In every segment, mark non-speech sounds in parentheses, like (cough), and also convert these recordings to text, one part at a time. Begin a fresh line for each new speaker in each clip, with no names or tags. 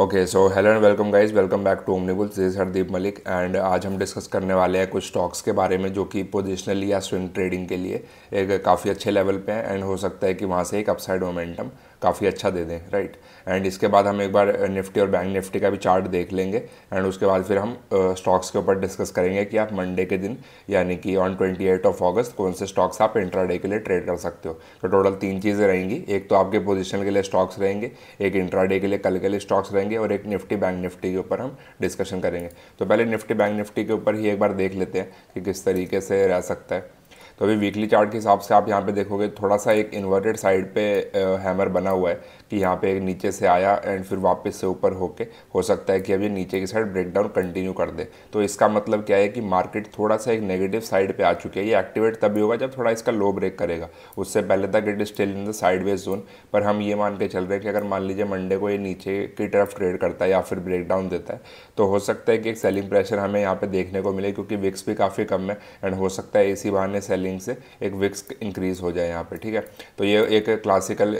Okay so hello and welcome guys welcome back to Omnibull this Hardeep Malik and आज हम discuss करने वाले हैं कुछ स्टॉक्स के बारे में जो कि पोजिशनली या स्विंग ट्रेडिंग के लिए एक काफ़ी अच्छे लेवल पे हैं एंड हो सकता है कि वहाँ से एक अपसाइड मोमेंटम काफ़ी अच्छा दे दें राइट एंड इसके बाद हम एक बार निफ्टी uh, और बैंक निफ्टी का भी चार्ट देख लेंगे एंड उसके बाद फिर हम स्टॉक्स uh, के ऊपर डिस्कस करेंगे कि आप मंडे के दिन यानी कि on twenty eight of August कौन से स्टॉक्स आप इंट्राडे के लिए ट्रेड कर सकते हो तो टोटल तीन चीज़ें रहेंगी एक तो आपके पोजिशन के लिए स्टॉक्स रहेंगे एक इंट्राडे के लिए कल के लिए स्टॉक्स रहेंगे और एक निफ्टी बैंक निफ्टी के ऊपर हम डिस्कशन करेंगे तो पहले निफ्टी बैंक निफ्टी के ऊपर ही एक बार देख लेते हैं कि किस तरीके से रह सकता है तो अभी वीकली चार्ट के हिसाब से आप यहाँ पे देखोगे थोड़ा सा एक इन्वर्टेड साइड पे हैमर बना हुआ है कि यहाँ पे एक नीचे से आया एंड फिर वापस से ऊपर होके हो सकता है कि अभी नीचे की साइड ब्रेकडाउन कंटिन्यू कर दे तो इसका मतलब क्या है कि मार्केट थोड़ा सा एक नेगेटिव साइड पे आ चुकी है ये एक्टिवेट तभी होगा जब थोड़ा इसका लो ब्रेक करेगा उससे पहले तक it still in the sideways zone पर हम ये मान के चल रहे हैं कि अगर मान लीजिए मंडे को ये नीचे की तरफ ट्रेड करता है या फिर ब्रेकडाउन देता है तो हो सकता है कि एक सेलिंग प्रेशर हमें यहाँ पर देखने को मिले क्योंकि विक्स भी काफ़ी कम है एंड हो सकता है इसी बहाने सेलिंग से एक विक्स इंक्रीज़ हो जाए यहाँ पर ठीक है तो ये एक क्लासिकल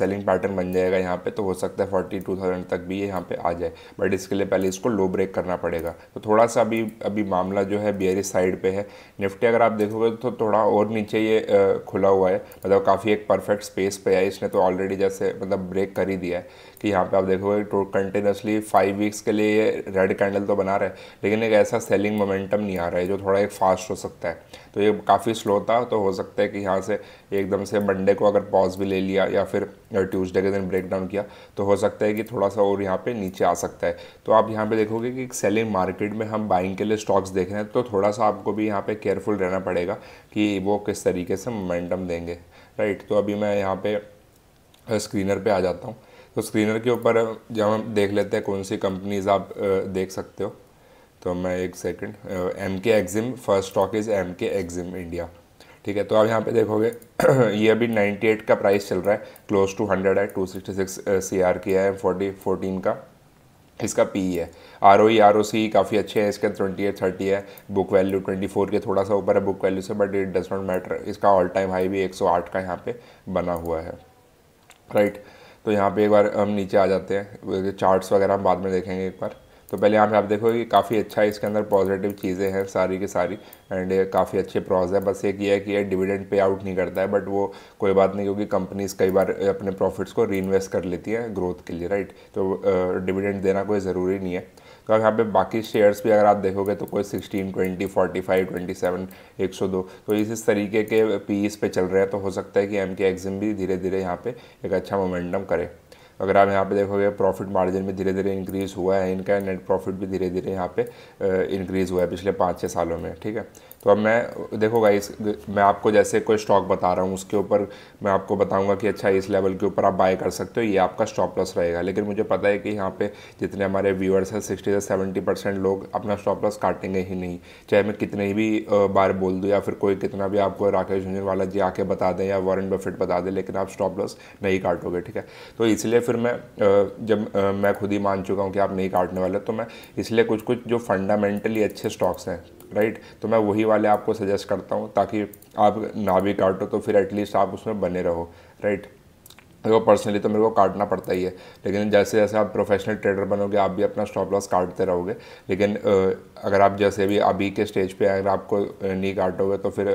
सेलिंग पैटर्न बन जाएगा यहाँ पे तो हो सकता है 42,000 तक भी ये यहाँ पे आ जाए बट इसके लिए पहले इसको लो ब्रेक करना पड़ेगा तो थोड़ा सा अभी अभी मामला जो है बियरिस साइड e पे है निफ्टी अगर आप देखोगे तो थोड़ा और नीचे ये खुला हुआ है मतलब काफ़ी एक परफेक्ट स्पेस पे है इसने तो ऑलरेडी जैसे मतलब ब्रेक कर ही दिया है कि यहाँ पर आप देखोगे तो कंटिन्यूसली फाइव वीक्स के लिए ये रेड कैंडल तो बना रहा है लेकिन एक ऐसा सेलिंग मोमेंटम नहीं आ रहा है जो थोड़ा एक फास्ट हो सकता है तो ये काफ़ी स्लो था तो हो सकता है कि यहाँ से एकदम से मंडे को अगर पॉज भी ले लिया या फिर ट्यूसडे के दिन ब्रेक डाउन किया तो हो सकता है कि थोड़ा सा और यहाँ पे नीचे आ सकता है तो आप यहाँ पे देखोगे कि सेलिंग मार्केट में हम बाइंग के लिए स्टॉक्स देख रहे हैं तो थोड़ा सा आपको भी यहाँ पे केयरफुल रहना पड़ेगा कि वो किस तरीके से मोमेंटम देंगे राइट तो अभी मैं यहाँ पे स्क्रीनर पर आ जाता हूँ तो स्क्रीनर के ऊपर जब हम देख लेते हैं कौन सी कंपनीज आप देख सकते हो तो मैं एक second M K Exim first stock is M K Exim India ठीक है तो आप यहाँ पे देखोगे (clears throat) ये अभी 98 का प्राइस चल रहा है क्लोज टू 100 है 266 सिक्सटी सिक्स सी आर की है फोर्टी फोर्टीन का इसका पी e है R O R O C काफ़ी अच्छे हैं इसके ट्वेंटी एट थर्टी है बुक वैल्यू ट्वेंटी फोर के थोड़ा सा ऊपर है बुक वैल्यू से but it does not matter इसका ऑल टाइम हाई भी एक सौ आठ का यहाँ पे बना हुआ है राइट right. तो यहाँ पे एक बार हम नीचे आ जाते हैं चार्ट्स वगैरह हम बाद में देखेंगे एक बार तो पहले यहाँ पे आप देखोगे कि काफ़ी अच्छा इसके अंदर पॉजिटिव चीज़ें हैं सारी की सारी एंड काफ़ी अच्छे प्रॉज है बस एक ये है कि ये डिविडेंड पे आउट नहीं करता है बट वो कोई बात नहीं क्योंकि कंपनीज कई बार अपने प्रॉफिट्स को री कर लेती हैं ग्रोथ के लिए राइट तो डिविडेंड देना कोई ज़रूरी नहीं है तो अब यहाँ पे बाकी शेयर्स भी अगर आप देखोगे तो कोई 16, 20, 45, 27, 102 तो इस इस तरीके के पीस e पे चल रहे हैं तो हो सकता है कि एम के एग्जिम भी धीरे धीरे यहाँ पे एक अच्छा मोमेंटम करे अगर आप यहाँ पे देखोगे प्रॉफिट मार्जिन में धीरे धीरे इंक्रीज़ हुआ है इनका नेट प्रॉफिट भी धीरे धीरे यहाँ पे इंक्रीज़ हुआ है पिछले पाँच छः सालों में ठीक है तो अब मैं देखो गाइस मैं आपको जैसे कोई स्टॉक बता रहा हूँ उसके ऊपर मैं आपको बताऊँगा कि अच्छा इस लेवल के ऊपर आप बाय कर सकते हो ये आपका स्टॉप लॉस रहेगा लेकिन मुझे पता है कि यहाँ पे जितने हमारे व्यूअर्स हैं सिक्सटी से सेवेंटी परसेंट लोग अपना स्टॉप लॉस काटेंगे ही नहीं चाहे मैं कितने भी बार बोल दूँ या फिर कोई कितना भी आपको राकेश झुंझुनवाला जी आके बता दें या वॉरेन बफेट बता दें लेकिन आप स्टॉप लॉस नहीं काटोगे ठीक है तो इसलिए फिर फिर मैं जब मैं खुद ही मान चुका हूँ कि आप नहीं काटने वाले तो मैं इसलिए कुछ कुछ जो फंडामेंटली अच्छे स्टॉक्स हैं राइट तो मैं वही वाले आपको सजेस्ट करता हूँ ताकि आप ना भी काटो तो फिर एटलीस्ट आप उसमें बने रहो राइट देखो पर्सनली तो मेरे को काटना पड़ता ही है लेकिन जैसे जैसे आप प्रोफेशनल ट्रेडर बनोगे आप भी अपना स्टॉप लॉस काटते रहोगे लेकिन अगर आप जैसे भी अभी के स्टेज पे अगर आपको नहीं काटोगे तो फिर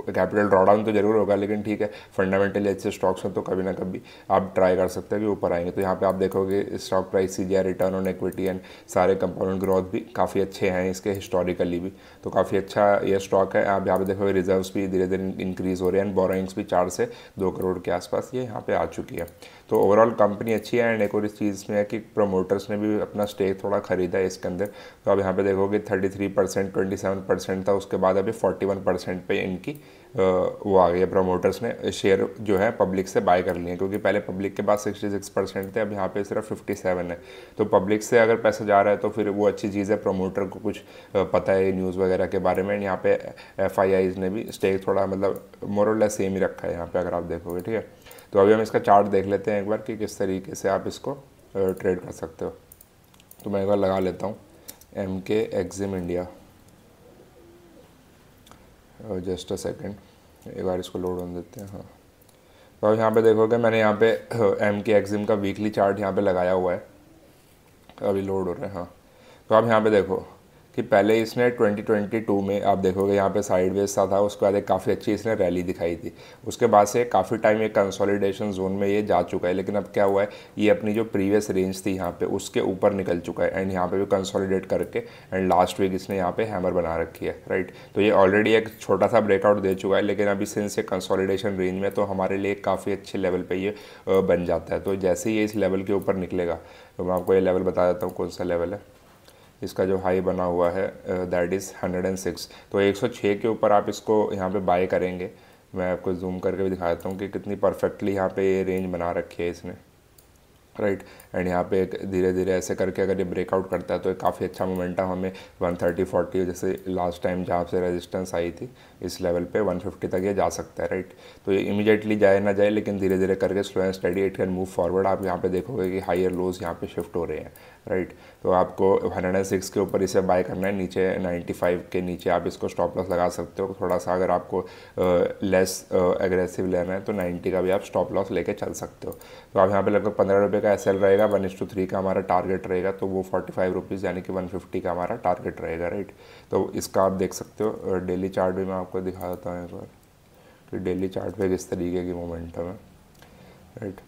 कैपिटल ड्रॉडाउन तो जरूर होगा लेकिन ठीक है फंडामेंटली अच्छे स्टॉक्स हैं तो कभी ना कभी आप ट्राई कर सकते हैं कि ऊपर आएंगे तो यहाँ पे आप देखोगे stock price C return on equity and सारे कंपाउंड ग्रोथ भी काफ़ी अच्छे हैं इसके हिस्टोरिकली भी तो काफ़ी अच्छा ये स्टॉक है आप यहाँ पे देखोगे रिजर्व भी धीरे धीरे इंक्रीज़ हो रहे हैं एंड बोरोइंग्स भी चार से दो करोड़ के आसपास ये यहाँ पर आ चुकी है तो ओवरऑल कंपनी अच्छी है एंड एक और इस चीज़ में है कि प्रोमोटर्स ने भी अपना स्टेक थोड़ा ख़रीदा है इसके अंदर तो अब यहाँ पे देखोगे 33 परसेंट ट्वेंटी परसेंट था उसके बाद अभी 41 परसेंट पर इनकी वो आ गई है प्रोमोटर्स ने शेयर जो है पब्लिक से बाय कर लिए हैं क्योंकि पहले पब्लिक के पास 66 परसेंट थे अब यहाँ पे सिर्फ 57 है तो पब्लिक से अगर पैसा जा रहा है तो फिर वो अच्छी चीज़ है प्रोमोटर को कुछ पता है न्यूज़ वगैरह के बारे में यहाँ पे एफ ने भी स्टेक थोड़ा मतलब मोरल सेम ही रखा है यहाँ पर अगर आप देखोगे ठीक है तो अभी हम इसका चार्ट देख लेते हैं एक बार कि किस तरीके से आप इसको ट्रेड कर सकते हो तो मैं एक बार लगा लेता हूँ M K Exim India just a second एक बार इसको लोड ऑन देते हैं हाँ तो अब यहाँ पे देखोगे मैंने यहाँ पे एम के एग्जिम का वीकली चार्ट यहाँ पे लगाया हुआ है अभी लोड हो रहा है हाँ तो आप यहाँ पे देखो कि पहले इसने 2022 में आप देखोगे यहाँ पे साइड वेज सा था उसके बाद एक काफ़ी अच्छी इसने रैली दिखाई थी उसके बाद से काफ़ी टाइम ये कंसोलिडेशन जोन में ये जा चुका है लेकिन अब क्या हुआ है ये अपनी जो प्रीवियस रेंज थी यहाँ पे उसके ऊपर निकल चुका है एंड यहाँ पे भी कंसोलिडेट करके एंड लास्ट वीक इसने यहाँ पर हैमर बना रखी है राइट तो ये ऑलरेडी एक छोटा सा ब्रेकआउट दे चुका है लेकिन अभी सिंस ये कंसॉलीडेशन रेंज में तो हमारे लिए काफ़ी अच्छे लेवल पर ये बन जाता है तो जैसे ही ये इस लेवल के ऊपर निकलेगा तो मैं आपको ये लेवल बता देता हूँ कौन सा लेवल है इसका जो हाई बना हुआ है that is hundred and six तो एक सौ छः के ऊपर आप इसको यहाँ पे बाय करेंगे मैं आपको जूम करके भी दिखा देता हूँ कि कितनी परफेक्टली यहाँ पे ये रेंज बना रखी है इसने राइट right. एंड यहाँ पे धीरे धीरे ऐसे करके अगर ये ब्रेकआउट करता है तो काफ़ी अच्छा मोमेंटम हमें 130 40 जैसे लास्ट टाइम जहाँ से रेजिस्टेंस आई थी इस लेवल पे 150 तक ये जा सकता है राइट तो ये इमीडिएटली जाए ना जाए लेकिन धीरे धीरे करके slow and steady it can move forward आप यहाँ पे देखोगे कि हायर लोज यहाँ पे शिफ्ट हो रहे हैं राइट तो आपको 106 के ऊपर इसे बाय करना है नीचे नाइन्टी के नीचे आप इसको स्टॉप लॉस लगा सकते हो थोड़ा सा अगर आपको लेस एग्रेसिव लेना है तो नाइन्टी का भी आप स्टॉप लॉस लेके चल सकते हो तो आप यहाँ पर लगभग पंद्रह रुपये का एस रहेगा रहेगा वन एज टू थ्री का हमारा टारगेट रहेगा तो वो फोर्टी फाइव रुपीज़ यानी कि वन फिफ्टी का हमारा टारगेट रहेगा राइट तो इसका आप देख सकते हो डेली चार्ट भी मैं आपको दिखा देता हूँ एक बार कि डेली चार्ट पे किस तरीके की मोमेंटम है राइट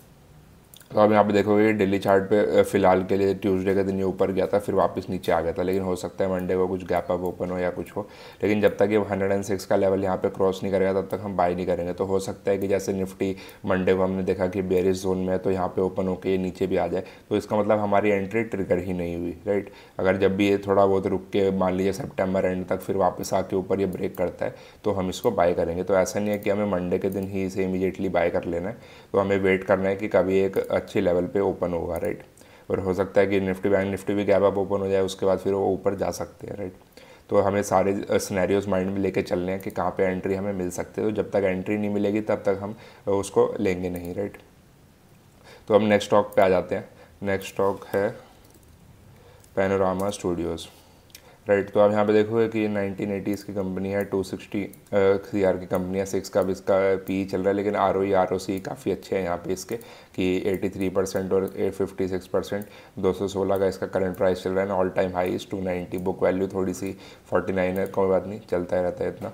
तो आप यहाँ पे देखोगे डेली चार्ट पे फिलहाल के लिए ट्यूसडे के दिन ये ऊपर गया था फिर वापस नीचे आ गया था लेकिन हो सकता है मंडे को कुछ गैप अप ओपन हो या कुछ हो लेकिन जब तक ये हंड्रेड एंड सिक्स का लेवल यहाँ पे क्रॉस नहीं करेगा तब तक हम बाय नहीं करेंगे तो हो सकता है कि जैसे निफ्टी मंडे को हमने देखा कि बेरिस जोन में है तो यहाँ पर ओपन होकर ये नीचे भी आ जाए तो इसका मतलब हमारी एंट्री ट्रिगर ही नहीं हुई राइट अगर जब भी ये थोड़ा बहुत रुक के मान लीजिए सेप्टेम्बर एंड तक फिर वापस आके ऊपर ये ब्रेक करता है तो हम इसको बाय करेंगे तो ऐसा नहीं है कि हमें मंडे के दिन ही इसे इमीडिएटली बाय कर लेना है तो हमें वेट करना है कि कभी एक अच्छी लेवल पे ओपन होगा राइट और हो सकता है कि निफ्टी बैंक निफ्टी भी गैप अप ओपन हो जाए उसके बाद फिर वो ऊपर जा सकते हैं राइट तो हमें सारे स्नैरियोज माइंड में लेके चलने हैं कि कहाँ पे एंट्री हमें मिल सकती है तो जब तक एंट्री नहीं मिलेगी तब तक हम उसको लेंगे नहीं राइट तो हम नेक्स्ट स्टॉक पे आ जाते हैं नेक्स्ट स्टॉक है पैनोरामा स्टूडियोज़ राइट तो आप यहाँ पे देखोगे कि नाइनटीन एटीज़ की कंपनी है टू सिक्सटी सी आर की कंपनी है सिक्स का भी इसका पी चल रहा है लेकिन R O E R O C काफ़ी अच्छे हैं यहाँ पे इसके कि एटी थ्री परसेंट और एट फिफ्टी सिक्स परसेंट दो सौ सोलह का इसका करंट प्राइस चल रहा है all time high two ninety book value थोड़ी सी फोर्टी नाइन है कोई बात नहीं चलता ही रहता है इतना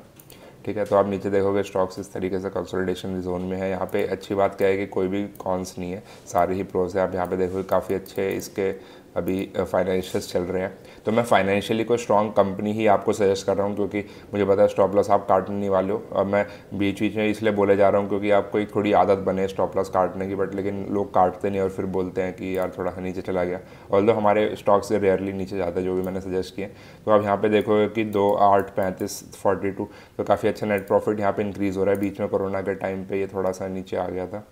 ठीक है तो आप नीचे देखोगे स्टॉक्स इस तरीके से कंसोलिडेशन जोन में है यहाँ पे अच्छी बात क्या है कि कोई भी कॉन्स नहीं है सारे ही प्रोस है आप यहाँ पे देखोगे काफ़ी अच्छे इसके अभी फाइनेंशियल्स चल रहे हैं तो मैं फाइनेंशियली कोई स्ट्रॉन्ग कंपनी ही आपको सजेस्ट कर रहा हूँ क्योंकि मुझे पता है स्टॉप लॉस आप काटने वाले हो और मैं बीच बीच में इसलिए बोले जा रहा हूँ क्योंकि आपको एक थोड़ी आदत बने स्टॉप लॉस काटने की बट लेकिन लोग काटते नहीं और फिर बोलते हैं कि यार थोड़ा नीचे चला गया ऑल हमारे स्टॉक्स रेयरली नीचे जाते जो भी मैंने सजेस्ट किए तो आप यहाँ पर देखोगे कि दो आठ पैंतीस फोर्टी टू तो काफ़ी अच्छा नेट प्रॉफिट यहाँ पर इंक्रीज़ हो रहा है बीच में कोरोना के टाइम पर ये थोड़ा सा नीचे आ गया था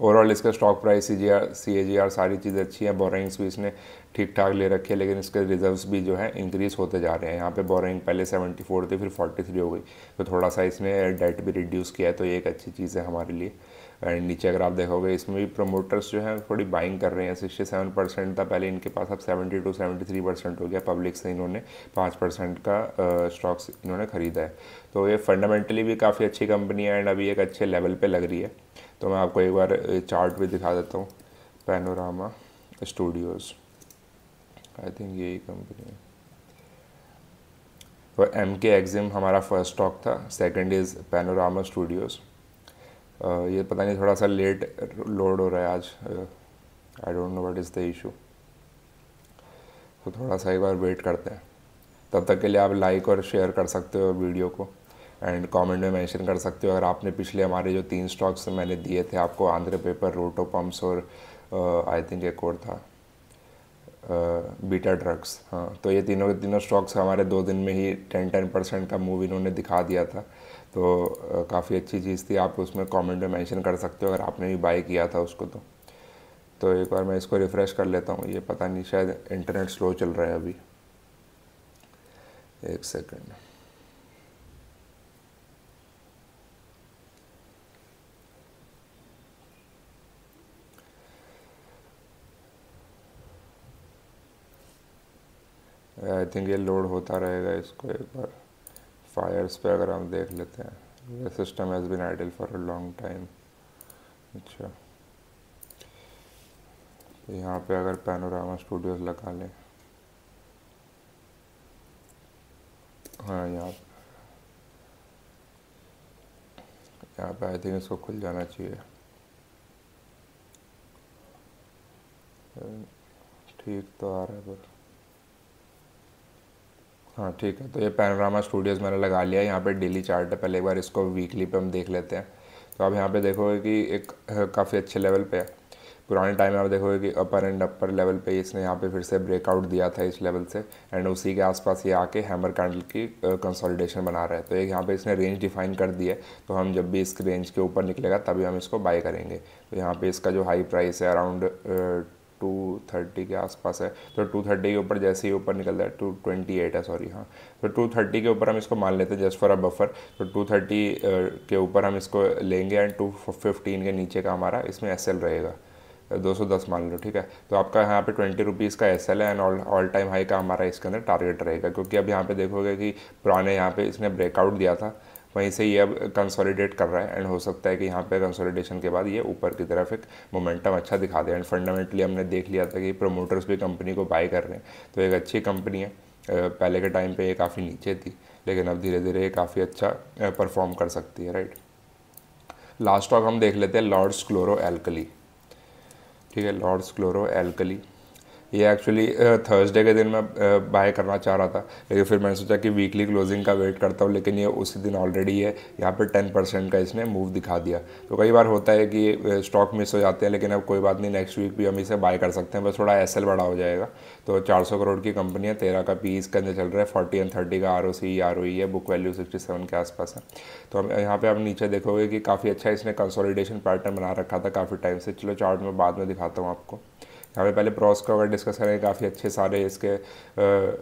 ओवरऑल इसका stock price C G R C A G R सारी चीज़ें अच्छी हैं बोरिंग्स भी इसने ठीक ठाक ले रखी है लेकिन इसके रिजर्व्स भी जो है इंक्रीज़ होते जा रहे हैं यहाँ पे बोरिंग पहले 74 थी फिर 43 हो गई तो थोड़ा सा इसने डेट भी रिड्यूस किया है तो ये एक अच्छी चीज़ है हमारे लिए एंड नीचे अगर आप देखोगे इसमें भी प्रमोटर्स जो हैं थोड़ी बाइंग कर रहे हैं सिक्सटी सेवन परसेंट था पहले इनके पास अब seventy two seventy three percent हो गया पब्लिक से इन्होंने पाँच परसेंट का स्टॉक्स इन्होंने ख़रीदा है तो ये फंडामेंटली भी काफ़ी अच्छी कंपनी है एंड अभी एक अच्छे लेवल पर लग रही है तो मैं आपको एक बार चार्ट भी दिखा देता हूँ पैनोरामा स्टूडियोज़ आई थिंक ये कंपनी है तो एम के एग्जिम हमारा फर्स्ट स्टॉक था सेकंड इज़ पैनोरामा स्टूडियोज़ ये पता नहीं थोड़ा सा लेट लोड हो रहा है आज I don't know what is the issue तो थोड़ा सा एक बार वेट करते हैं तब तक के लिए आप लाइक और शेयर कर सकते हो वीडियो को एंड कमेंट में मेंशन कर सकते हो अगर आपने पिछले हमारे जो तीन स्टॉक्स मैंने दिए थे आपको आंध्र पेपर रोटो पम्प्स और आई थिंक एक और था बीटा ड्रग्स हाँ तो ये तीनों के तीनों स्टॉक्स हमारे दो दिन में ही टेन टेन परसेंट का मूव इन्होंने दिखा दिया था तो काफ़ी अच्छी चीज़ थी आप उसमें कमेंट में मेंशन कर सकते हो अगर आपने भी बाय किया था उसको तो तो एक बार मैं इसको रिफ़्रेश कर लेता हूँ ये पता नहीं शायद इंटरनेट स्लो चल रहा है अभी एक सेकंड आई थिंक ये लोड होता रहेगा इसको एक बार फायर्स पे अगर हम देख लेते हैं system has been idle for a long time अच्छा यहाँ पे अगर पैनोरामा स्टूडियोज लगा लें हाँ यहाँ यहाँ पे आई थिंक इसको खुल जाना चाहिए ठीक तो आ रहा है पर हाँ ठीक है तो ये पैनोरामा स्टूडियोज़ मैंने लगा लिया है यहाँ पे डेली चार्ट है पहले एक बार इसको वीकली पे हम देख लेते हैं तो आप यहाँ पे देखोगे कि एक हाँ, काफ़ी अच्छे लेवल पे है पुराने टाइम में आप देखोगे कि अपर एंड अपर लेवल पे इसने यहाँ पे फिर से ब्रेकआउट दिया था इस लेवल से एंड उसी के आसपास ये आके हैमर कैंडल की कंसोलिडेशन बना रहा है तो एक यहाँ पे इसने रेंज डिफाइन कर दी है तो हम जब भी इस रेंज के ऊपर निकलेगा तभी हम इसको बाय करेंगे तो यहाँ पे इसका जो हाई प्राइस है अराउंड टू थर्टी के आसपास है तो टू थर्टी के ऊपर जैसे ही ऊपर निकलता है टू ट्वेंटी एट है सॉरी हाँ तो टू थर्टी के ऊपर हम इसको मान लेते हैं जस्ट फॉर तो अ बफर तो टू थर्टी के ऊपर हम इसको लेंगे एंड टू फिफ्टीन के नीचे का हमारा इसमें एस एल रहेगा दो सौ दस मान लो ठीक है तो आपका यहाँ पे ट्वेंटी रुपीज़ का एस एल है and all all time high का हमारा इसके अंदर टारगेट रहेगा क्योंकि अब यहाँ पे देखोगे कि पुराने यहाँ पे इसने ब्रेकआउट दिया था वहीं से ये अब कंसोलिडेट कर रहा है एंड हो सकता है कि यहाँ पे कंसोलिडेशन के बाद ये ऊपर की तरफ एक मोमेंटम अच्छा दिखा दे एंड फंडामेंटली हमने देख लिया था कि प्रोमोटर्स भी कंपनी को बाय कर रहे हैं तो एक अच्छी कंपनी है पहले के टाइम पे ये काफ़ी नीचे थी लेकिन अब धीरे धीरे ये काफ़ी अच्छा परफॉर्म कर सकती है राइट लास्ट स्टॉक हम देख लेते हैं लॉर्ड्स क्लोरो एल्कली ठीक है लॉर्ड्स क्लोरो एल्कली ये एक्चुअली थर्सडे के दिन मैं बाय करना चाह रहा था लेकिन फिर मैंने सोचा कि वीकली क्लोजिंग का वेट करता हूँ लेकिन ये उसी दिन ऑलरेडी है यहाँ पर टेन परसेंट का इसने मूव दिखा दिया तो कई बार होता है कि स्टॉक मिस हो जाते हैं लेकिन अब कोई बात नहीं नेक्स्ट वीक भी हम इसे बाय कर सकते हैं बस थोड़ा एस बड़ा हो जाएगा तो चार करोड़ की कंपनी है तेरह का पी e अंदर चल रहा है फोर्टी एंड थर्टी का R O C R O है बुक वैल्यू सिक्सटी सेवन के आसपास है तो हम यहाँ पर आप नीचे देखोगे कि काफ़ी अच्छा इसने कंसोलिडेशन पैटर्न बना रखा था काफ़ी टाइम से चलो चार्ट में बाद में दिखाता हूँ आपको यहाँ पे पहले प्रॉस को अगर डिस्कस करें काफ़ी अच्छे सारे इसके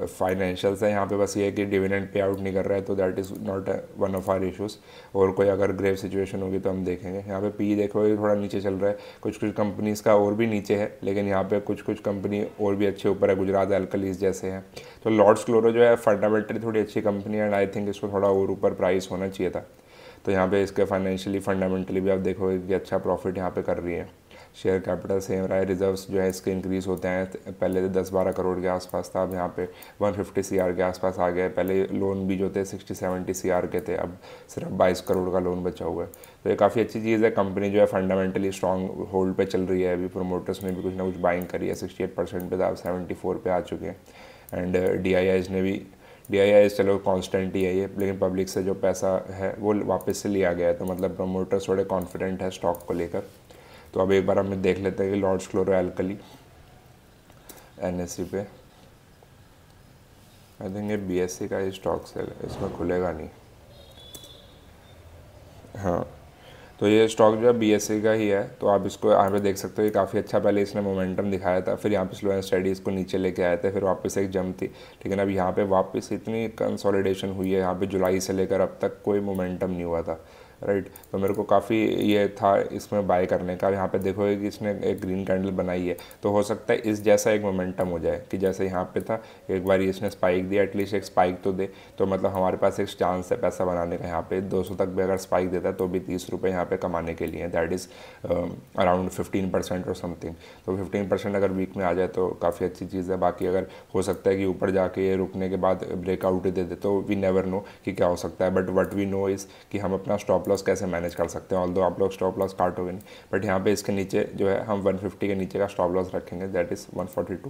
फाइनेंशियल्स हैं यहाँ पे बस ये है कि डिविडेंड पे आउट नहीं कर रहा है तो that is not one of our issues और कोई अगर ग्रेव सिचुएशन होगी तो हम देखेंगे यहाँ पे पी देखो ये थोड़ा नीचे चल रहा है कुछ कुछ कंपनीज़ का और भी नीचे है लेकिन यहाँ पर कुछ कुछ कंपनी और भी अच्छे ऊपर है गुजरात एल्कलीस जैसे हैं तो लॉर्ड्स क्लोरो जो है फंडामेंटली थोड़ी अच्छी कंपनी एंड आई थिंक इसको थोड़ा और ऊपर प्राइस होना चाहिए था तो यहाँ पे इसके फाइनेंशियली फंडामेंटली भी आप देखोगे कि अच्छा प्रॉफिट यहाँ पे कर रही है शेयर कैपिटल सेम रहा है रिजर्व्स जो है इसके इंक्रीज़ होते हैं पहले तो दस बारह करोड़ के आसपास था अब यहाँ पे वन फिफ्टी सी आर के आसपास आ गए पहले लोन भी जो थे सिक्सटी सेवेंटी सी आर के थे अब सिर्फ बाईस करोड़ का लोन बचा हुआ है तो ये काफ़ी अच्छी चीज़ है कंपनी जो है फंडामेंटली स्ट्रॉन्ग होल्ड पर चल रही है अभी प्रोमोटर्स ने भी कुछ ना कुछ बाइंग करी है सिक्सटी एट परसेंट पर था अब सेवेंटी फोर पर आ चुके हैं एंड डी आई आईज ने भी डी आई आई चलो कॉन्स्टेंट ही है ये लेकिन पब्लिक से जो पैसा है वो वापस से लिया गया है तो मतलब प्रमोटर्स थोड़े कॉन्फिडेंट है स्टॉक को लेकर तो अब एक बार हम देख लेते हैं कि लॉर्ड्स क्लोरो एल्कली एन पे आई थिंक ये बी का ही सेल है इसमें खुलेगा नहीं हाँ तो ये स्टॉक जो है बी का ही है तो आप इसको यहाँ पे देख सकते हो ये काफ़ी अच्छा पहले इसने मोमेंटम दिखाया था फिर यहाँ पे स्लो एंड स्टडी इसको नीचे लेके आए थे फिर वापस एक जम थी लेकिन अब यहाँ पे वापस इतनी कंसोलिडेशन हुई है यहाँ पे जुलाई से लेकर अब तक कोई मोमेंटम नहीं हुआ था राइट तो मेरे को काफ़ी ये था इसमें बाय करने का यहाँ पे देखो कि इसने एक ग्रीन कैंडल बनाई है तो हो सकता है इस जैसा एक मोमेंटम हो जाए कि जैसे यहाँ पे था एक बार इसने स्पाइक दिया एटलीस्ट एक स्पाइक तो दे तो मतलब हमारे पास एक चांस है पैसा बनाने का यहाँ पे 200 तक भी अगर स्पाइक देता है तो भी तीस रुपये यहाँ पर कमाने के लिए that is around fifteen percent और समथिंग तो फिफ्टीन परसेंट अगर वीक में आ जाए तो काफ़ी अच्छी चीज़ है बाकी अगर हो सकता है कि ऊपर जाके ये रुकने के बाद ब्रेकआउट दे दे तो वी नेवर नो कि क्या हो सकता है but what we know is कि हम अपना स्टॉप लॉस कैसे मैनेज कर सकते हैं ऑल दो आप लोग स्टॉप लॉस काटोगे नहीं बट यहाँ पे इसके नीचे जो है हम 150 के नीचे का स्टॉप लॉस रखेंगे दैट इज़ 142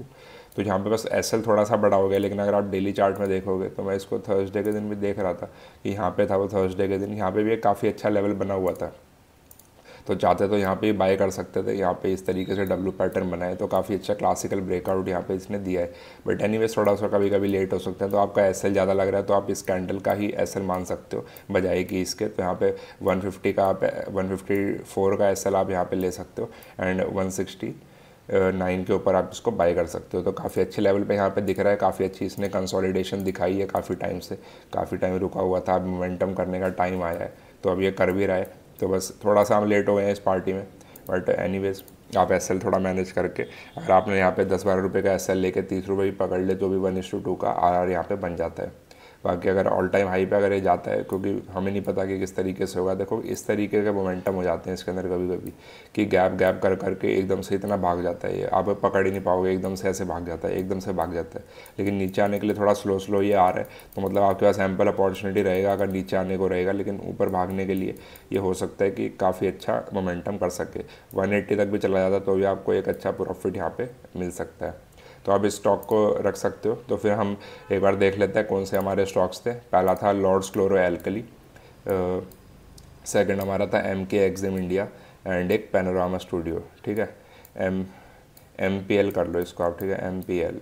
तो यहाँ पे बस एस थोड़ा सा बड़ा हो गया लेकिन अगर आप डेली चार्ट में देखोगे तो मैं इसको थर्सडे के दिन भी देख रहा था कि यहाँ पे था वो थर्सडे के दिन यहाँ पे भी एक काफ़ी अच्छा लेवल बना हुआ था तो चाहते तो यहाँ पे बाय कर सकते थे यहाँ पे इस तरीके से डब्ल्यू पैटर्न बनाए तो काफ़ी अच्छा क्लासिकल ब्रेकआउट यहाँ पे इसने दिया है बट एनी थोड़ा सा कभी कभी लेट हो सकता है तो आपका एस ज़्यादा लग रहा है तो आप इस कैंडल का ही एस मान सकते हो बजाय कि इसके तो यहाँ पे वन का आप वन का एस आप यहाँ पर ले सकते हो एंड वन नाइन के ऊपर आप इसको बाय कर सकते हो तो काफ़ी अच्छे लेवल पे यहाँ पे दिख रहा है काफ़ी अच्छी इसने कंसोलिडेशन दिखाई है काफ़ी टाइम से काफ़ी टाइम रुका हुआ था अब मोमेंटम करने का टाइम आया है तो अब ये कर भी रहा है तो बस थोड़ा सा हम लेट हो गए हैं इस पार्टी में बट एनी आप एस थोड़ा मैनेज करके अगर आपने यहाँ पे दस बारह रुपये का एस लेके तीस रुपये भी पकड़ ले तो भी one is to two two R R यहाँ पर बन जाता है बाकी अगर ऑल टाइम हाई पे अगर ये जाता है क्योंकि हमें नहीं पता कि किस तरीके से होगा देखो इस तरीके के मोमेंटम हो जाते हैं इसके अंदर कभी कभी कि गैप गैप कर करके एकदम से इतना भाग जाता है ये आप पकड़ ही नहीं पाओगे एकदम से ऐसे भाग जाता है एकदम से भाग जाता है लेकिन नीचे आने के लिए थोड़ा स्लो स्लो ये आ रहा है तो मतलब आपके पास एम्पल अपॉर्चुनिटी रहेगा अगर नीचे आने को रहेगा लेकिन ऊपर भागने के लिए ये हो सकता है कि काफ़ी अच्छा मोमेंटम कर सके वन तक भी चला जाता तो भी आपको एक अच्छा प्रॉफिट यहाँ पर मिल सकता है तो आप इस स्टॉक को रख सकते हो तो फिर हम एक बार देख लेते हैं कौन से हमारे स्टॉक्स थे पहला था लॉर्ड्स क्लोरो एल्कली सेकेंड हमारा था M K Exim India and एक पेनोरामा स्टूडियो ठीक है एम एम पी एल कर लो इसको आप ठीक है एम पी एल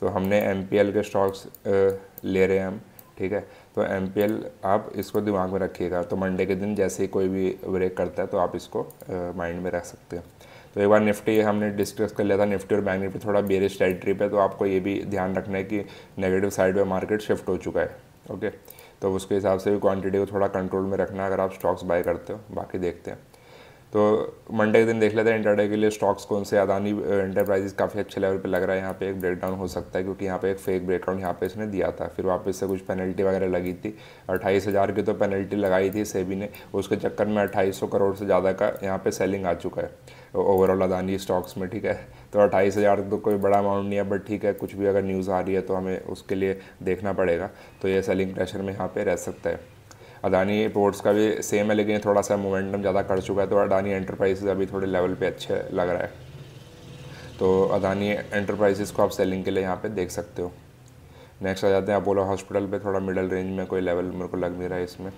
तो हमने एम पी एल के स्टॉक्स ले रहे हैं हम ठीक है तो एम पी एल आप इसको दिमाग में रखिएगा तो मंडे के दिन जैसे ही कोई भी ब्रेक करता है तो आप इसको माइंड में रख सकते हैं तो एक बार निफ्टी हमने डिस्कस कर लिया था निफ्टी और बैंक निफ्टी थोड़ा बेरिश टेरिटरी पे तो आपको ये भी ध्यान रखना है कि नेगेटिव साइड पे मार्केट शिफ्ट हो चुका है ओके तो उसके हिसाब से भी क्वांटिटी को थोड़ा कंट्रोल में रखना अगर आप स्टॉक्स बाय करते हो बाकी देखते हैं तो मंडे के दिन देख लेते हैं इंटरडे के लिए स्टॉक्स कौन से अदानी इंटरप्राइजेस uh, काफ़ी अच्छे लेवल पे लग रहा है यहाँ पे एक ब्रेकडाउन हो सकता है क्योंकि यहाँ पे एक फेक ब्रेकडाउन यहाँ पे इसने दिया था फिर वापस से कुछ पेनल्टी वगैरह लगी थी अट्ठाईस हज़ार की तो पेनल्टी लगाई थी सेबी ने उसके चक्कर में अट्ठाईस करोड़ से ज़्यादा का यहाँ पर सेलिंग आ चुका है ओवरऑल अदानी स्टॉक्स में ठीक है तो अट्ठाईस हज़ार तो कोई बड़ा अमाउंट नहीं है बट ठीक है कुछ भी अगर न्यूज़ आ रही है तो हमें उसके लिए देखना पड़ेगा तो ये सेलिंग प्रेशर में यहाँ पर रह सकता है अदानी पोर्ट्स का भी सेम है लेकिन थोड़ा सा मोमेंटम ज़्यादा कर चुका है तो अडानी एंटरप्राइजेज अभी थोड़े लेवल पे अच्छे लग रहा है तो अदानी एंटरप्राइजेस को आप सेलिंग के लिए यहाँ पे देख सकते हो नेक्स्ट आ जाते हैं अपोलो हॉस्पिटल पे थोड़ा मिडल रेंज में कोई लेवल मेरे को लग नहीं रहा है इसमें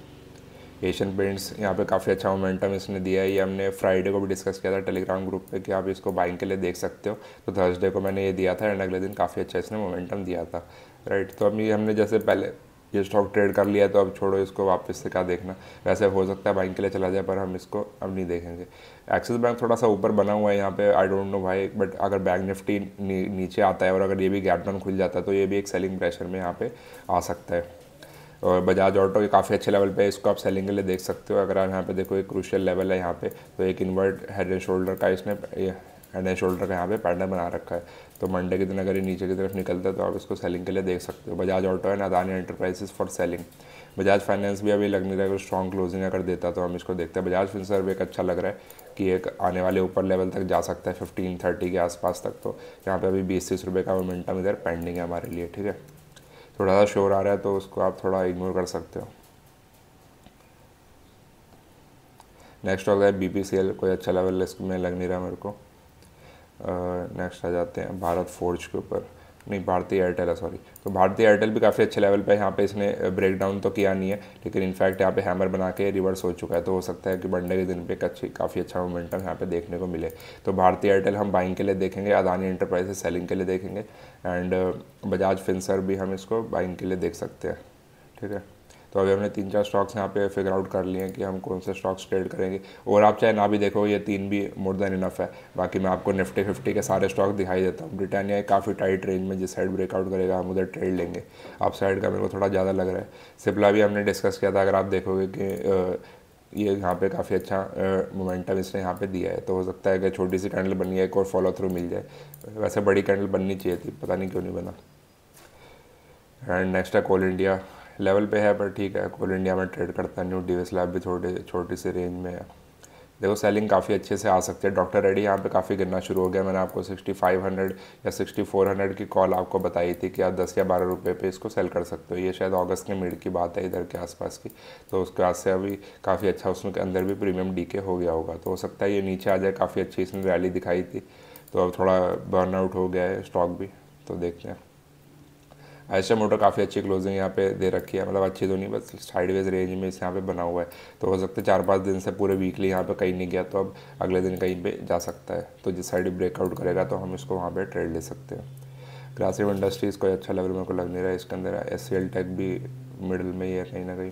एशियन पेंट्स यहाँ पे काफ़ी अच्छा मोमेंटम इसने दिया है ये हमने फ्राइडे को भी डिस्कस किया था टेलीग्राम ग्रुप पे कि आप इसको बाइंग के लिए देख सकते हो तो थर्सडे को मैंने ये दिया था एंड अगले दिन काफ़ी अच्छा इसने मोमेंटम दिया था राइट तो अभी हमने जैसे पहले ये स्टॉक ट्रेड कर लिया तो अब छोड़ो इसको वापस से क्या देखना वैसे हो सकता है बैंक के लिए चला जाए पर हम इसको अब नहीं देखेंगे एक्सिस बैंक थोड़ा सा ऊपर बना हुआ है यहाँ पे आई डोंट नो भाई बट अगर बैंक निफ्टी नी, नीचे आता है और अगर ये भी गैप डाउन खुल जाता है तो ये भी एक सेलिंग प्रेशर में यहाँ पर आ सकता है और बजाज ऑटो ये काफ़ी अच्छे लेवल पे इसको आप सेलिंग के लिए देख सकते हो अगर आप यहाँ पे देखो एक क्रूशियल लेवल है यहाँ पे तो एक इन्वर्ट हेड एंड शोल्डर का इसने हेड एंड शोल्डर का यहाँ पे पैटर्न बना रखा है तो मंडे के दिन अगर ये नीचे की तरफ निकलता है तो आप इसको सेलिंग के लिए देख सकते हो Bajaj Auto and Adani Enterprises for selling Bajaj Finance भी अभी लग नहीं रहा है स्ट्रॉन्ग क्लोजिंग अगर देता तो हम इसको देखते हैं बजाज फिंसर भी एक अच्छा लग रहा है कि एक आने वाले ऊपर लेवल तक जा सकता है फिफ्टीन थर्टी के आसपास तक तो यहाँ पे अभी बीस तीस रुपये का मोमेंटम इधर पेंडिंग है हमारे लिए ठीक है थोड़ा सा शोर आ रहा है तो उसको आप थोड़ा इग्नोर कर सकते हो नेक्स्ट हो गया बी पी सी एल कोई अच्छा लेवल इसमें लग नहीं रहा मेरे को नेक्स्ट आ जाते हैं भारत फोर्ज के ऊपर नहीं भारतीय एयरटेल है सॉरी तो भारतीय एयरटेल भी काफ़ी अच्छे लेवल पे है यहाँ पे इसने ब्रेक डाउन तो किया नहीं है लेकिन इनफैक्ट यहाँ पे हैमर बना के रिवर्स हो चुका है तो हो सकता है कि बंडे के दिन पे अच्छी काफ़ी अच्छा मोमेंटम यहाँ पे देखने को मिले तो भारतीय एयरटेल हम बाइंग के लिए देखेंगे अदानी एंटरप्राइज सेलिंग के लिए देखेंगे एंड बजाज फिंसर भी हम इसको बाइंग के लिए देख सकते हैं ठीक है तो अभी हमने तीन चार स्टॉक्स यहाँ पे फिगर आउट कर लिए हैं कि हम कौन से स्टॉक्स ट्रेड करेंगे और आप चाहे ना भी देखो ये तीन भी मोर देन इनफ है बाकी मैं आपको निफ्टी फिफ्टी के सारे स्टॉक दिखाई देता हूँ ब्रिटानिया काफ़ी टाइट रेंज में जिस साइड ब्रेकआउट करेगा हम उधर ट्रेड लेंगे आप साइड का मेरे को थोड़ा ज़्यादा लग रहा है सिपला भी हमने डिस्कस किया था अगर आप देखोगे कि ये यहाँ पे काफ़ी अच्छा मोमेंटम इसने यहाँ पे दिया है तो हो सकता है कि छोटी सी कैंडल बनी है एक और फॉलो थ्रू मिल जाए वैसे बड़ी कैंडल बननी चाहिए थी पता नहीं क्यों नहीं बना एंड नेक्स्ट है कोल इंडिया लेवल पे है पर ठीक है कोल इंडिया में ट्रेड करता है न्यू डिवेस लैब भी थोड़े छोटी सी रेंज में है देखो सेलिंग काफ़ी अच्छे से आ सकती है डॉक्टर रेडी यहाँ पे काफ़ी गिरना शुरू हो गया मैंने आपको 6500 या 6400 की कॉल आपको बताई थी कि आप 10 या बारह रुपये पे इसको सेल कर सकते हो ये शायद अगस्त के मिड की बात है इधर के आसपास की तो उसके बाद से अभी काफ़ी अच्छा उसमें के अंदर भी प्रीमियम डी हो गया होगा तो हो सकता है ये नीचे आ जाए काफ़ी अच्छी इसमें रैली दिखाई थी तो अब थोड़ा बर्न आउट हो गया है स्टॉक भी तो देखते हैं ऐसे मोटर काफ़ी अच्छी क्लोजिंग यहाँ पे दे रखी है मतलब अच्छी तो नहीं बस साइडवेज रेंज में इस यहाँ पे बना हुआ है तो हो सकता है चार पाँच दिन से पूरे वीकली यहाँ पे कहीं नहीं गया तो अब अगले दिन कहीं पे जा सकता है तो जिस साइड ब्रेकआउट करेगा तो हम इसको वहाँ पर ट्रेड ले सकते हैं ग्रासिव इंडस्ट्रीज़ कोई अच्छा लेवल मेरे को लग नहीं रहा है इसके अंदर एस टेक भी मिडिल में ही है कहीं ना कहीं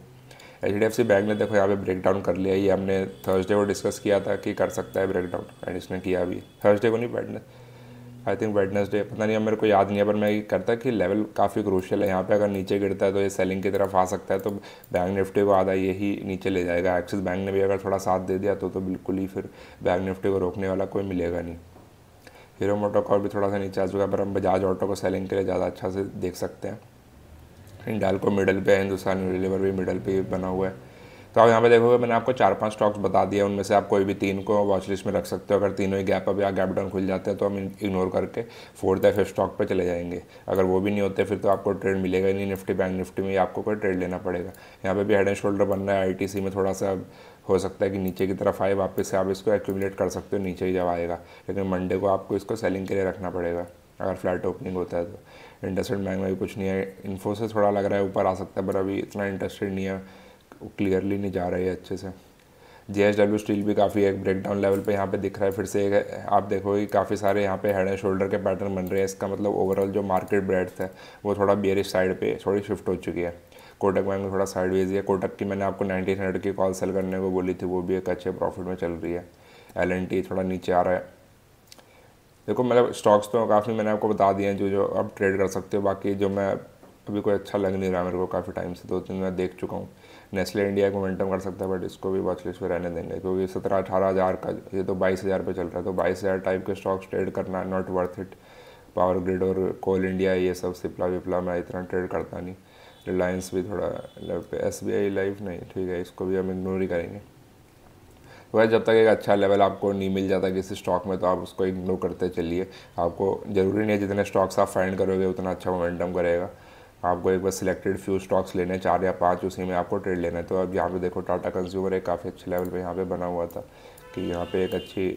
H D F C bank ने देखो यहाँ पे ब्रेक डाउन कर लिया ये हमने थर्सडे को डिस्कस किया था कि कर सकता है ब्रेक डाउन एंड इसने किया भी थर्सडे को नहीं बैठने आई थिंक वेडनेसडे पता नहीं अब मेरे को याद नहीं है पर मैं ये करता कि लेवल काफ़ी क्रोशियल है यहाँ पे अगर नीचे गिरता है तो ये सेलिंग की तरफ आ सकता है तो बैंक निफ्टी को आधा यही नीचे ले जाएगा एक्सिस बैंक ने भी अगर थोड़ा साथ दे दिया तो तो बिल्कुल ही फिर बैंक निफ्टी को रोकने वाला कोई मिलेगा नहीं हीरो मोटोकॉर्प भी थोड़ा सा नीचे आ चुका है पर हम बजाज ऑटो को सेलिंग के लिए ज़्यादा अच्छा से देख सकते हैं इंडाल को मिडल पे है हिंदुस्तान यूनिलीवर भी मिडल पे बना हुआ है तो आप यहाँ पे देखोगे मैंने आपको चार पांच स्टॉक्स बता दिए उनमें से आप कोई भी तीन को वॉच लिस्ट में रख सकते हो अगर तीनों ही गैप अभी या गैप डाउन खुल जाते हैं तो हम इग्नोर करके फोर्थ या फिफ्थ स्टॉक पर चले जाएंगे अगर वो भी नहीं होते फिर तो आपको ट्रेड मिलेगा ही नहीं निफ्टी बैंक निफ्टी में आपको कोई ट्रेड लेना पड़ेगा यहाँ पर भी हेड एंड शोल्डर बन रहा है आई में थोड़ा सा हो सकता है कि नीचे की तरफ आए वापस से आप इसको एक्यूमुलेट कर सकते हो नीचे ही जब आएगा लेकिन मंडे को आपको इसको सेलिंग के लिए रखना पड़ेगा अगर फ्लैट ओपनिंग होता है तो इंटरेस्टेड बैंक में भी कुछ नहीं है इन्फोसिस थोड़ा लग रहा है ऊपर आ सकता है पर अभी इतना इंटरेस्टेड नहीं है क्लियरली नहीं जा रही है अच्छे से जे एच डब्ल्यू स्टील भी काफ़ी एक ब्रेक डाउन लेवल पे यहाँ पे दिख रहा है फिर से एक आप देखोगे काफ़ी सारे यहाँ पे हेड एंड शोल्डर के पैटर्न बन रहे हैं इसका मतलब ओवरऑल जो मार्केट ब्रेड्थ है वो थोड़ा बियरिश साइड पे थोड़ी शिफ्ट हो चुकी है कोटक बैंक में थोड़ा साइड वेज है कोटक की मैंने आपको नाइनटीन हंड्रेड की कॉल सेल करने को बोली थी वो भी एक अच्छे प्रॉफिट में चल रही है एल थोड़ा नीचे आ रहा है देखो मतलब स्टॉक्स तो काफ़ी मैंने आपको बता दिए हैं जो जो आप ट्रेड कर सकते हो बाकी जो मैं अभी कोई अच्छा लग नहीं रहा मेरे को काफ़ी टाइम से दो तीन मैं देख चुका हूँ नेस्ले इंडिया को मोमेंटम कर सकता है बट इसको भी वॉच लिस्ट पर रहने देंगे क्योंकि सत्रह अठारह हज़ार का ये तो बाईस हज़ार पर चल रहा है तो बाईस हज़ार टाइप के स्टॉक्स ट्रेड करना not worth it power grid और कोल इंडिया ये सब सिप्ला विप्ला मैं इतना ट्रेड करता नहीं रिलायंस भी थोड़ा लेवल पे एस बी आई लाइफ नहीं ठीक है इसको भी हम इग्नोर ही करेंगे तो वह जब तक एक अच्छा लेवल आपको नहीं मिल जाता किसी स्टॉक में तो आप उसको इग्नोर करते चलिए आपको ज़रूरी नहीं है जितने स्टॉक्स आप फाइंड करोगे उतना अच्छा मोमेंटम करेगा आपको एक बार सिलेक्टेड फ्यू स्टॉक्स लेने चार या पाँच उसी में आपको ट्रेड लेना है तो अब यहाँ पे देखो टाटा कंज्यूमर एक काफ़ी अच्छे लेवल पे यहाँ पे बना हुआ था कि यहाँ पे एक अच्छी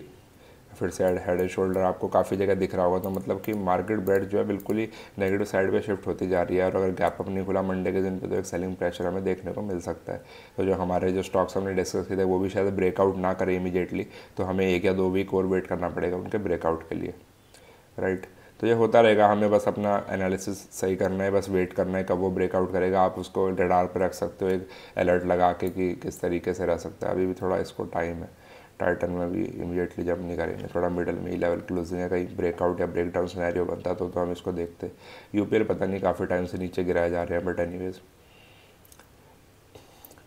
फिर से हेड एंड शोल्डर आपको काफ़ी जगह दिख रहा होगा तो मतलब कि मार्केट बेड जो है बिल्कुल ही नेगेटिव साइड पे शिफ्ट होती जा रही है और अगर गैप अप नहीं खुला मंडे के दिन पे तो एक सेलिंग प्रेशर हमें देखने को मिल सकता है तो जो हमारे जो स्टॉक्स हमने डिस्कस किए थे वो भी शायद ब्रेकआउट ना करें इमीडिएटली तो हमें एक या दो वीक और वेट करना पड़ेगा उनके ब्रेकआउट के लिए राइट तो ये होता रहेगा हमें बस अपना एनालिसिस सही करना है बस वेट करना है कब वो ब्रेकआउट करेगा आप उसको डेडार पर रख सकते हो एक अलर्ट लगा के कि किस तरीके से रह सकता है अभी भी थोड़ा इसको टाइम है टाइटन में भी इमीडिएटली जब नहीं करेंगे थोड़ा मिडल में ही लेवल क्लोजिंग है कहीं ब्रेकआउट या ब्रेक डाउन सिनेरियो बनता तो तो हम इसको देखते यू पता नहीं काफ़ी टाइम से नीचे गिराया जा रहे हैं बट एनी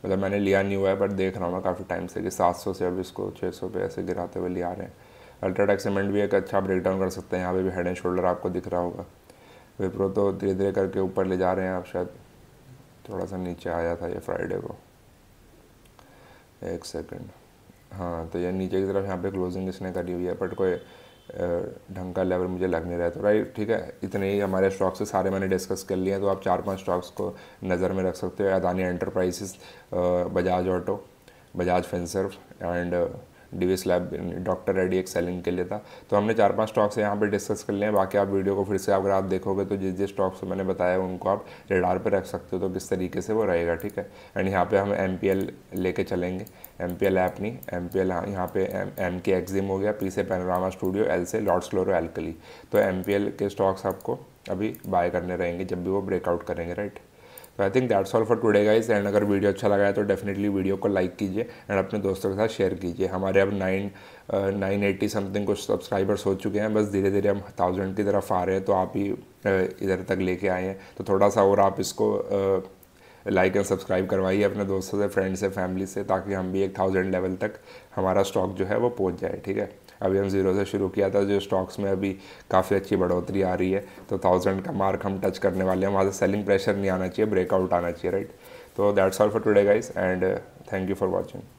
मतलब मैंने लिया नहीं हुआ है बट देख रहा हूँ मैं काफ़ी टाइम से कि 700 से अब इसको 600 पे ऐसे गिराते हुए लिया रहे हैं अल्ट्राटेक सीमेंट भी एक अच्छा ब्रेक डाउन कर सकते हैं यहाँ पे भी हेड एंड शोल्डर आपको दिख रहा होगा विप्रो तो धीरे धीरे करके ऊपर ले जा रहे हैं आप शायद थोड़ा सा नीचे आया था ये फ्राइडे को एक सेकेंड हाँ तो ये नीचे की तरफ यहाँ पे क्लोजिंग इसने करी हुई है बट कोई ढंग का लेवल मुझे लग नहीं रहा था तो राइट ठीक है इतने ही हमारे स्टॉक्स सारे मैंने डिस्कस कर लिए हैं तो आप चार पांच स्टॉक्स को नज़र में रख सकते हो Adani Enterprises Bajaj Auto Bajaj Finance and Divi's lab doctor Reddy selling के लिए था तो हमने चार पांच स्टॉक्स यहाँ पे डिस्कस कर लिए हैं बाकी आप वीडियो को फिर से अगर आप देखोगे तो जिस जिस स्टॉक्स मैंने बताया उनको आप रेडार पर रख सकते हो तो किस तरीके से वो रहेगा ठीक है एंड यहाँ पे हम एम पी एल लेके चलेंगे एम पी एल ऐप नहीं एम पी एल यहाँ पे एम के एक्जिम हो गया पी से पेनोरामा स्टूडियो एल से लॉर्ड्स लोरो एल्कली तो एम पी एल के स्टॉक्स आपको अभी बाय करने रहेंगे जब भी वो ब्रेकआउट करेंगे राइट तो I think that's all for today guys and अगर वीडियो अच्छा लगा है तो डेफिनेटली वीडियो को लाइक कीजिए एंड अपने दोस्तों के साथ शेयर कीजिए हमारे अब नाइन नाइन एट्टी समथिंग कुछ सब्सक्राइबर्स हो चुके हैं बस धीरे धीरे हम थाउजेंड की तरफ आ रहे हैं तो आप ही uh, इधर तक लेके आए हैं तो थोड़ा सा और आप इसको लाइक एंड सब्सक्राइब करवाइए अपने दोस्तों से फ्रेंड से फैमिली से ताकि हम भी एक थाउजेंड लेवल तक हमारा स्टॉक जो है वो पहुँच जाए ठीक है अभी हम ज़ीरो से शुरू किया था जो स्टॉक्स में अभी काफ़ी अच्छी बढ़ोतरी आ रही है तो थाउजेंड का मार्क हम टच करने वाले हैं वहाँ से सेलिंग प्रेशर नहीं आना चाहिए ब्रेकआउट आना चाहिए राइट तो that's all for today guys and thank you for watching